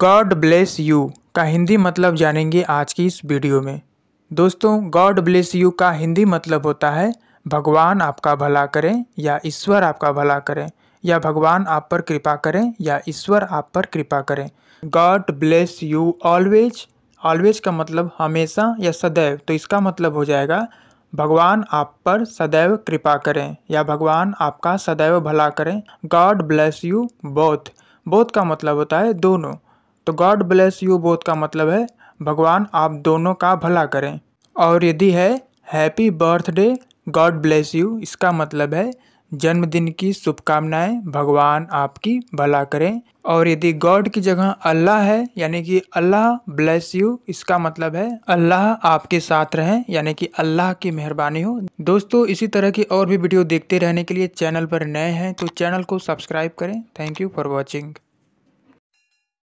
God bless you का हिंदी मतलब जानेंगे आज की इस वीडियो में दोस्तों गॉड ब्लेस यू का हिंदी मतलब होता है भगवान आपका भला करें या ईश्वर आपका भला करें या भगवान आप पर कृपा करें या ईश्वर आप पर कृपा करें God bless you always always का मतलब हमेशा या सदैव तो इसका मतलब हो जाएगा भगवान आप पर सदैव कृपा करें या भगवान आपका सदैव भला करें God bless you both both का मतलब होता है दोनों तो गॉड ब्लेस यू बोथ का मतलब है भगवान आप दोनों का भला करें और यदि है happy birthday God bless you इसका मतलब है जन्मदिन की शुभकामनाएं भगवान आपकी भला करें और यदि गॉड की जगह अल्लाह है यानी कि अल्लाह ब्लेस यू इसका मतलब है अल्लाह आपके साथ रहें यानी कि अल्लाह की मेहरबानी हो दोस्तों इसी तरह की और भी वीडियो देखते रहने के लिए चैनल पर नए हैं तो चैनल को सब्सक्राइब करें थैंक यू फॉर वॉचिंग